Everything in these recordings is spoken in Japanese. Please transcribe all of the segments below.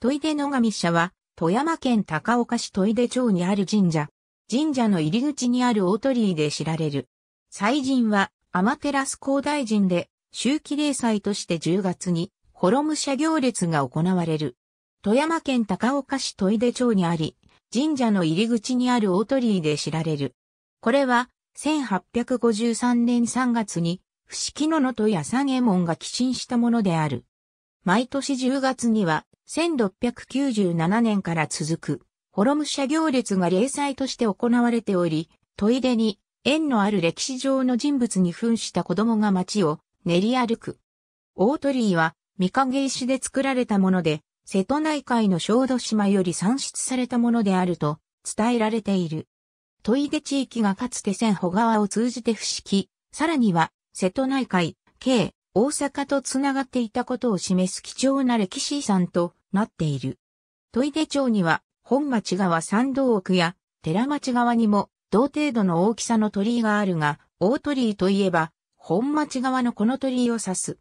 問出野上社は、富山県高岡市問出町にある神社。神社の入り口にある大鳥居で知られる。祭神は、天照高大神で、周期礼祭として10月に、ホロム社行列が行われる。富山県高岡市問出町にあり、神社の入り口にある大鳥居で知られる。これは、1853年3月に、伏木野の戸や三右衛門が寄進したものである。毎年10月には、1697年から続く、ホロム社行列が例祭として行われており、トイレに縁のある歴史上の人物に扮した子供が街を練り歩く。大鳥居は御影石で作られたもので、瀬戸内海の小豆島より産出されたものであると伝えられている。トイレ地域がかつて千穂川を通じて不思議、さらには瀬戸内海、京、大阪とつながっていたことを示す貴重な歴史遺産となっている。イ出町には本町川三道奥や寺町側にも同程度の大きさの鳥居があるが、大鳥居といえば本町側のこの鳥居を指す。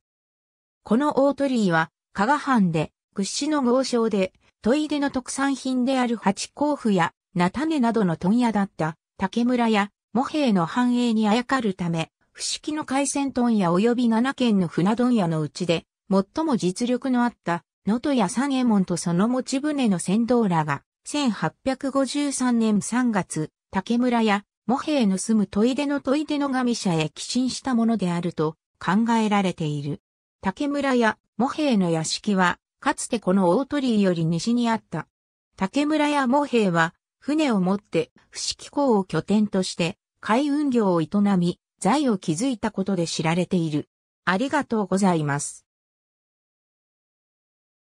この大鳥居は加賀藩で屈指の豪商で、イ出の特産品である八甲府や菜種などの問屋だった竹村や茂平の繁栄にあやかるため、伏木の海鮮問屋及び七軒の船問屋のうちで、最も実力のあった能登や三右衛門とその持ち船の船頭らが、1853年3月、竹村や、茂平の住むい出の問い出の神社へ寄進したものであると考えられている。竹村や茂平の屋敷は、かつてこの大鳥居より西にあった。竹村や茂平は、船を持って、伏木港を拠点として、海運業を営み、財を築いたことで知られている。ありがとうございます。